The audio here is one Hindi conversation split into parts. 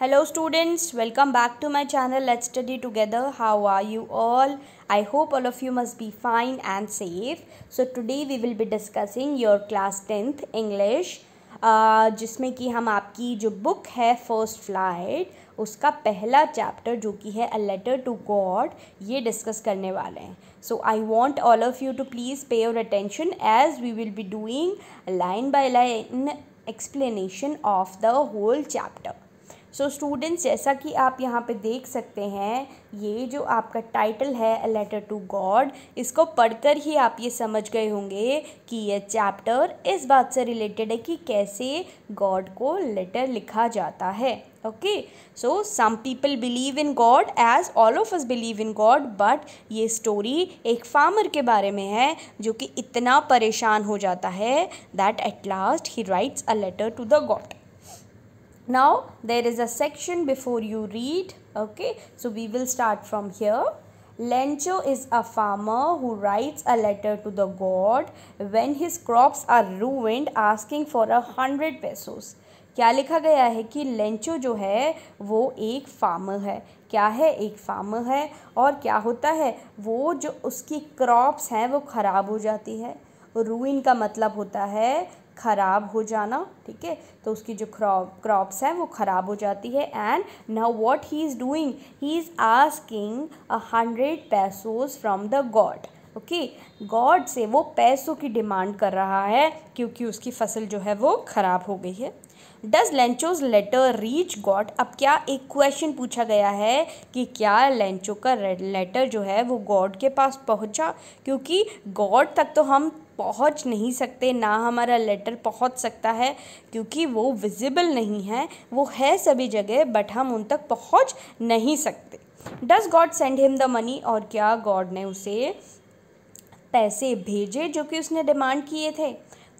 hello students welcome back to my channel let's study together how are you all i hope all of you must be fine and safe so today we will be discussing your class 10th english uh, जिसमें कि हम आपकी जो बुक है फर्स्ट फ्लाइट उसका पहला चैप्टर जो कि है अ लेटर टू गॉड ये डिस्कस करने वाले हैं so I want all of you to please pay your attention as we will be doing line by line explanation of the whole chapter so so, students जैसा कि आप यहाँ पे देख सकते हैं ये जो आपका टाइटल है अ लेटर टू गॉड इसको पढ़कर ही आप ये समझ गए होंगे कि यह चैप्टर इस बात से रिलेटेड है कि कैसे गॉड को लेटर लिखा जाता है okay so some people believe in God as all of us believe in God but ये स्टोरी एक फार्मर के बारे में है जो कि इतना परेशान हो जाता है that at last he writes a letter to the God now there is a section before you read okay so we will start from here Lencho is a farmer who writes a letter to the god when his crops are ruined asking for a 100 pesos क्या लिखा गया है कि लेंचो जो है वो एक फार्मर है क्या है एक फार्मर है और क्या होता है वो जो उसकी क्रॉप्स हैं वो ख़राब हो जाती है रूइन का मतलब होता है ख़राब हो जाना ठीक है तो उसकी जो क्रॉप क्रॉप्स हैं वो ख़राब हो जाती है and now what he is doing he is asking a hundred pesos from the God okay God से वो पैसों की डिमांड कर रहा है क्योंकि उसकी फसल जो है वो ख़राब हो गई है does Lencho's letter reach God अब क्या एक क्वेश्चन पूछा गया है कि क्या लेंचो का लेटर जो है वो गॉड के पास पहुंचा क्योंकि गॉड तक तो हम पहुंच नहीं सकते ना हमारा लेटर पहुंच सकता है क्योंकि वो विजिबल नहीं है वो है सभी जगह बट हम उन तक पहुंच नहीं सकते does God send him the money और क्या गॉड ने उसे पैसे भेजे जो कि उसने डिमांड किए थे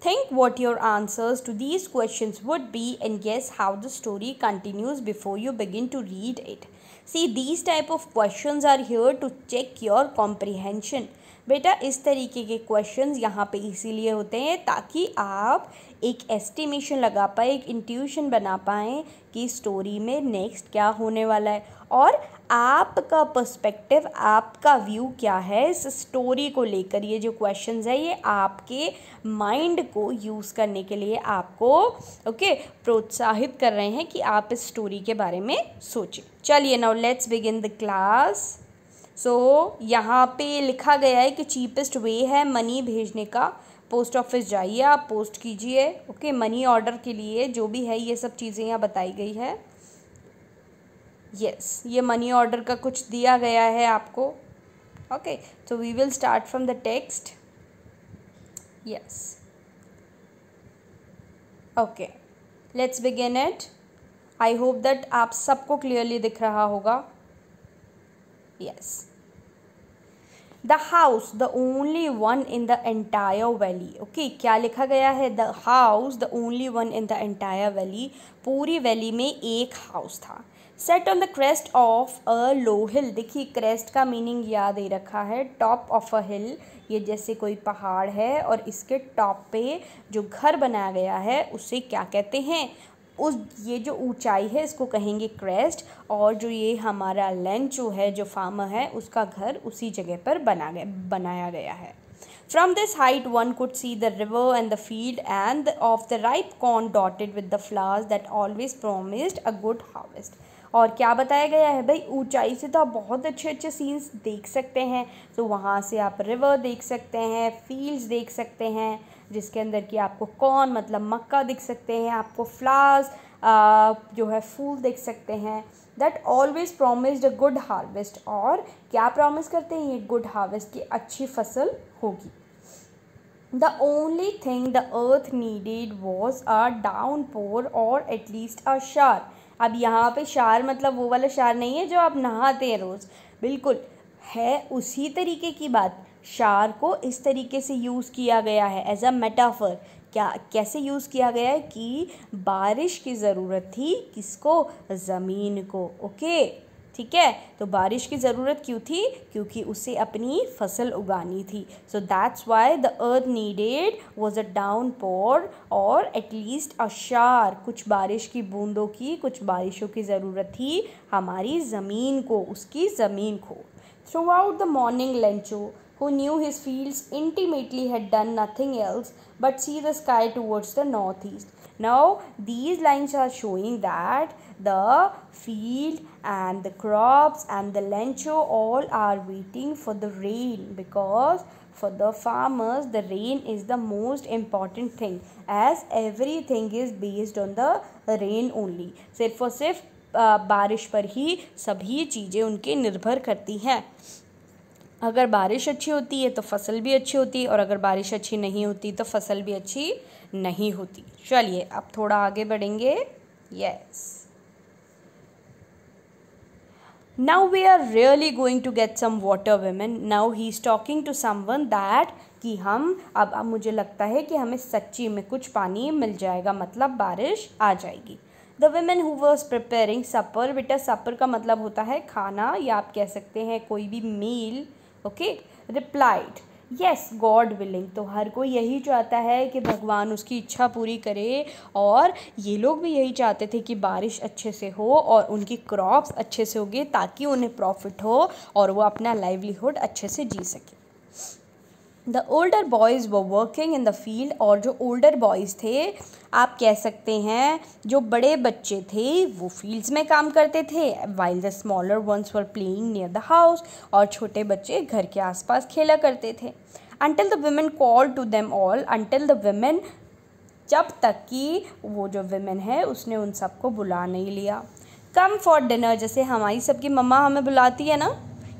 think what your answers to these question would be and guess how the story continues before you begin to read it see these type of question are here to check your comprehension बेटा इस तरीके के क्वेश्चन यहाँ पे इसीलिए होते हैं ताकि आप एक एस्टिमेशन लगा पाए एक इंट्यूशन बना पाएँ कि स्टोरी में नेक्स्ट क्या होने वाला है और आपका पर्सपेक्टिव आपका व्यू क्या है इस स्टोरी को लेकर ये जो क्वेश्चन है ये आपके माइंड को यूज़ करने के लिए आपको ओके प्रोत्साहित कर रहे हैं कि आप इस स्टोरी के बारे में सोचें चलिए now let's begin the class so so, यहाँ पे लिखा गया है कि चीपेस्ट वे है मनी भेजने का पोस्ट ऑफिस जाइए आप पोस्ट कीजिए ओके मनी ऑर्डर के लिए जो भी है ये सब चीज़ें यहाँ बताई गई है यस yes, ये मनी ऑर्डर का कुछ दिया गया है आपको okay so we will start from the text yes okay let's begin it I hope that आप सबको क्लियरली दिख रहा होगा yes the house the only one in the entire valley okay क्या लिखा गया है the house the only one in the entire valley पूरी वैली में एक हाउस था set on the crest of a low hill देखिए क्रेस्ट का मीनिंग याद दे रखा है टॉप ऑफ अ हिल ये जैसे कोई पहाड़ है और इसके टॉप पे जो घर बनाया गया है उसे क्या कहते हैं उस ये जो ऊंचाई है इसको कहेंगे क्रेस्ट और जो ये हमारा लैंड जो है जो फार्मर है उसका घर उसी जगह पर बना गया बनाया गया है from this height one could see the river and the field and of the ripe corn dotted with the flowers that always promised a good harvest और क्या बताया गया है भाई ऊंचाई से तो आप बहुत अच्छे अच्छे सीन्स देख सकते हैं तो वहाँ से आप रिवर देख सकते हैं फील्ड्स देख सकते हैं जिसके अंदर कि आपको कौन मतलब मक्का दिख सकते हैं आपको फ्लावर्स जो है फूल देख सकते हैं that always promised a good harvest और क्या प्रोमिस करते हैं ये गुड हार्वेस्ट की अच्छी फसल होगी the only thing the earth needed was a downpour or at least अ शार अब यहाँ पे शार मतलब वो वाला शार नहीं है जो आप नहाते हैं रोज़ बिल्कुल है उसी तरीके की बात शार को इस तरीके से यूज़ किया गया है एज अ मेटाफर क्या कैसे यूज़ किया गया है कि बारिश की ज़रूरत थी किसको ज़मीन को ओके ठीक है तो बारिश की ज़रूरत क्यों थी क्योंकि उसे अपनी फसल उगानी थी so that's why the earth needed was a downpour or at least अशार कुछ बारिश की बूंदों की कुछ बारिशों की ज़रूरत थी हमारी ज़मीन को उसकी ज़मीन को throughout the morning Lencho who knew his field intimately had done nothing else but see the sky towards the north east now these lines are showing that the field and the crops and the lencho all are waiting for the rain because for the farmers the rain is the most important thing as everything is based on the rain only सिर्फ और सिर्फ बारिश पर ही सभी चीज़ें उनके निर्भर करती हैं अगर बारिश अच्छी होती है तो फसल भी अच्छी होती और अगर बारिश अच्छी नहीं होती तो फसल भी अच्छी नहीं होती चलिए अब थोड़ा आगे बढ़ेंगे yes now we are really going to get some water women now he is talking to someone that कि हम अब अब मुझे लगता है कि हमें सच्ची में कुछ पानी मिल जाएगा मतलब बारिश आ जाएगी the women who was preparing supper बेटा सपर का मतलब होता है खाना या आप कह सकते हैं कोई भी meal okay replied yes God willing तो हर कोई यही चाहता है कि भगवान उसकी इच्छा पूरी करे और ये लोग भी यही चाहते थे कि बारिश अच्छे से हो और उनकी क्रॉप्स अच्छे से होगी ताकि उन्हें प्रॉफिट हो और वो अपना लाइवलीहुड अच्छे से जी सके the older boys were working in the field और जो ओल्डर बॉयज़ थे आप कह सकते हैं जो बड़े बच्चे थे वो फील्ड्स में काम करते थे while the smaller ones were playing near the house और छोटे बच्चे घर के आसपास खेला करते थे until the women call to them all until the women जब तक कि वो जो वेमेन है उसने उन सबको बुला नहीं लिया कम फॉर डिनर जैसे हमारी सबकी मम्मा हमें बुलाती है ना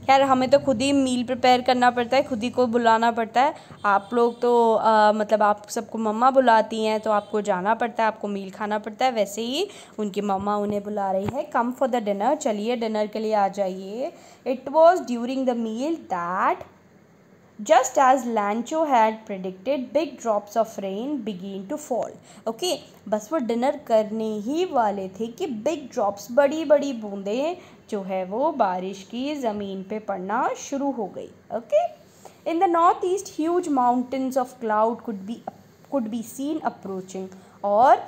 खैर हमें तो खुद ही मील प्रिपेयर करना पड़ता है खुद ही को बुलाना पड़ता है आप लोग तो आ, मतलब आप सबको मम्मा बुलाती हैं तो आपको जाना पड़ता है आपको मील खाना पड़ता है वैसे ही उनकी मम्मा उन्हें बुला रही है कम फॉर द डिनर चलिए डिनर के लिए आ जाइए it was during the meal that just as Lancho had predicted, big drops of rain begin to fall. Okay, बस वो डिनर करने ही वाले थे कि बिग ड्रॉप्स बड़ी बड़ी बूंदें जो है वो बारिश की ज़मीन पे पड़ना शुरू हो गई okay in the north east huge mountains of cloud could be could be seen approaching और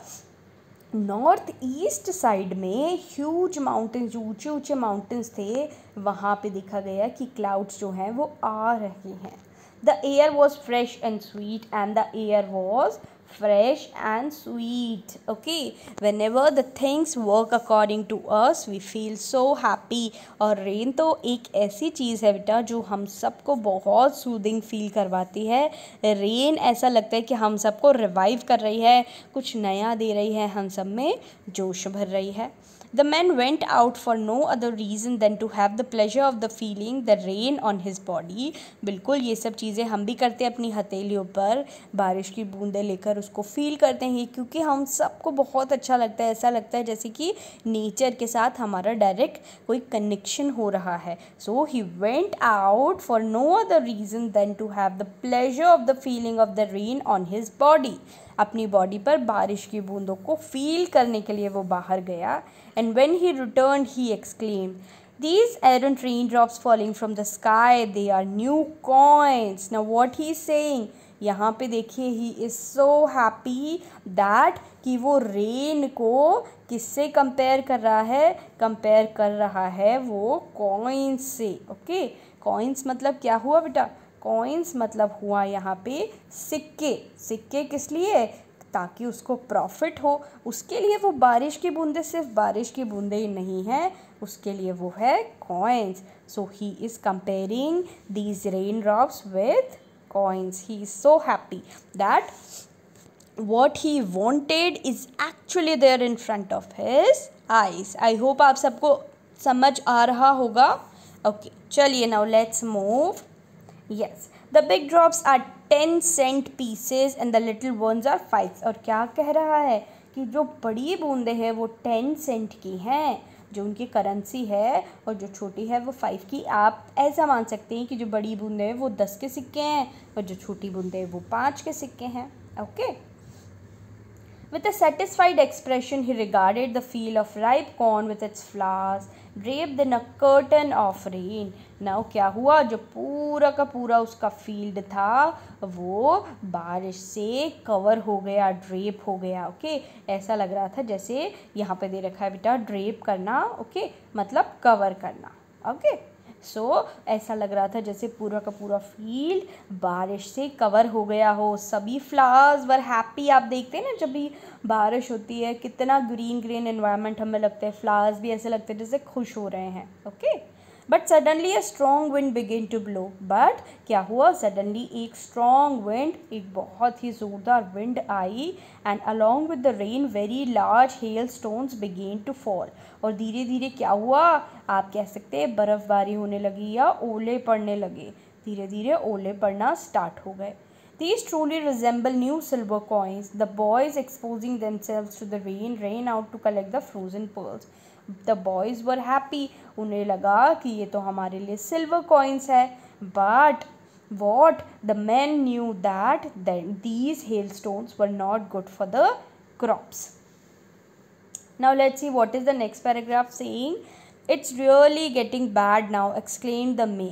नॉर्थ ईस्ट साइड में ह्यूज माउंटेन्स जो ऊँचे ऊँचे माउंटेन्स थे वहाँ पे देखा गया कि क्लाउड्स जो हैं वो आ रहे हैं The air was fresh and sweet and the air was fresh and sweet. Okay, whenever the things work according to us, we feel so happy. और रेन तो एक ऐसी चीज़ है बेटा जो हम सबको बहुत सूदिंग फील करवाती है रेन ऐसा लगता है कि हम सबको रिवाइव कर रही है कुछ नया दे रही है हम सब में जोश भर रही है The man went out for no other reason than to have the pleasure of the feeling the rain on his body. बिल्कुल ये सब चीज़ें हम भी करते हैं अपनी हथेलियों पर बारिश की बूंदें लेकर उसको फील करते हैं क्योंकि हम सबको बहुत अच्छा लगता है ऐसा लगता है जैसे कि नेचर के साथ हमारा डायरेक्ट कोई कनेक्शन हो रहा है so he went out for no other reason than to have the pleasure of the feeling of the rain on his body अपनी बॉडी पर बारिश की बूंदों को फील करने के लिए वो बाहर गया and when he return he exclaim these aren't raindrops falling from the sky they are new coins ना वॉट ही सेंग यहाँ पे देखिए he is so happy that कि वो रेन को किससे कंपेयर कर रहा है कंपेयर कर रहा है वो कॉइन्स से ओके okay? कॉइन्स मतलब क्या हुआ बेटा कॉइन्स मतलब हुआ यहाँ पे सिक्के सिक्के किस लिए ताकि उसको प्रॉफिट हो उसके लिए वो बारिश की बूंदें सिर्फ बारिश की बूंदें ही नहीं है उसके लिए वो है coins so he is comparing these raindrops with coins he is so happy that what he wanted is actually there in front of his eyes I hope आप सबको समझ आ रहा होगा ओके चलिए now let's move yes the big drops are ten cent pieces and the little ones are five और क्या कह रहा है कि जो बड़ी बूंदे हैं वो टेन सेंट की हैं जो उनकी करेंसी है और जो छोटी है वो फाइव की आप ऐसा मान सकते हैं कि जो बड़ी बूंदे हैं वो दस के सिक्के हैं और जो छोटी बूंदे हैं वो पाँच के सिक्के हैं okay with a satisfied expression he regarded the feel of ripe corn with its flowers drape the a curtain of rain now क्या हुआ जो पूरा का पूरा उसका फील्ड था वो बारिश से कवर हो गया ड्रेप हो गया ओके ऐसा लग रहा था जैसे यहाँ पे दे रखा है बेटा ड्रेप करना ओके मतलब कवर करना ओके सो so, ऐसा लग रहा था जैसे पूरा का पूरा फील्ड बारिश से कवर हो गया हो सभी फ्लावर्स वर हैप्पी आप देखते हैं ना जब भी बारिश होती है कितना ग्रीन ग्रीन इन्वायरमेंट हमें लगता है फ्लावर्स भी ऐसे लगते हैं जैसे खुश हो रहे हैं okay okay? But suddenly a strong wind begin to blow but क्या हुआ सडनली एक स्ट्रॉन्ग विंड एक बहुत ही ज़ोरदार विंड आई and along with the rain very large hailstones began to fall और धीरे धीरे क्या हुआ आप कह सकते हैं बर्फ़बारी होने लगी या ओले पड़ने लगे धीरे धीरे ओले पड़ना स्टार्ट हो गए These truly resemble new silver coins. The boys exposing themselves to the rain ran out to collect the frozen pearls. The boys were happy उन्हें लगा कि ये तो हमारे लिए सिल्वर कॉइन्स है but what the man knew that these hailstones were not good for the crops now let's see what is the next paragraph sang it's really getting bad now exclaim the may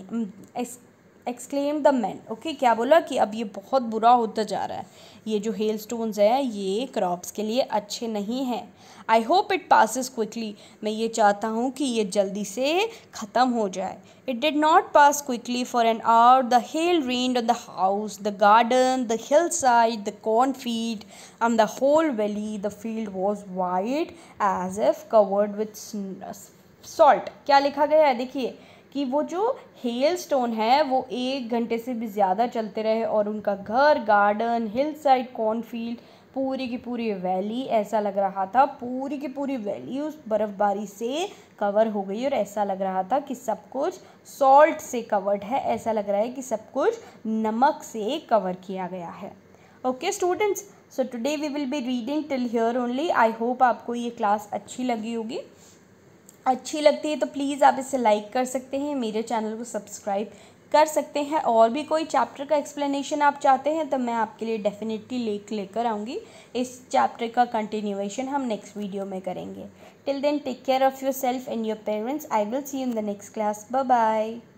exclaim the man okay क्या बोला कि अब ये बहुत बुरा होता जा रहा है ये जो हेल स्टोन्स हैं ये क्रॉप्स के लिए अच्छे नहीं हैं I hope it passes quickly मैं ये चाहता हूँ कि ये जल्दी से ख़त्म हो जाए it did not pass quickly for an hour the hail rain on the house the garden the hillside the cornfield and the whole valley the field was wide as if covered with salt क्या लिखा गया है देखिए कि वो जो हेल स्टोन है वो एक घंटे से भी ज़्यादा चलते रहे और उनका घर गार्डन हिल साइड कॉर्नफील्ड पूरी की पूरी वैली ऐसा लग रहा था पूरी की पूरी वैली उस बर्फ़बारी से कवर हो गई और ऐसा लग रहा था कि सब कुछ सॉल्ट से कवर्ड है ऐसा लग रहा है कि सब कुछ नमक से कवर किया गया है okay students so today we will be reading till here only I hope आपको ये क्लास अच्छी लगी होगी अच्छी लगती है तो प्लीज़ आप इसे लाइक कर सकते हैं मेरे चैनल को सब्सक्राइब कर सकते हैं और भी कोई चैप्टर का एक्सप्लेनेशन आप चाहते हैं तो मैं आपके लिए डेफिनेटली लेख लेकर आऊँगी इस चैप्टर का कंटिन्यूएशन हम नेक्स्ट वीडियो में करेंगे till then take care of yourself and your parents I will see in the next class bye bye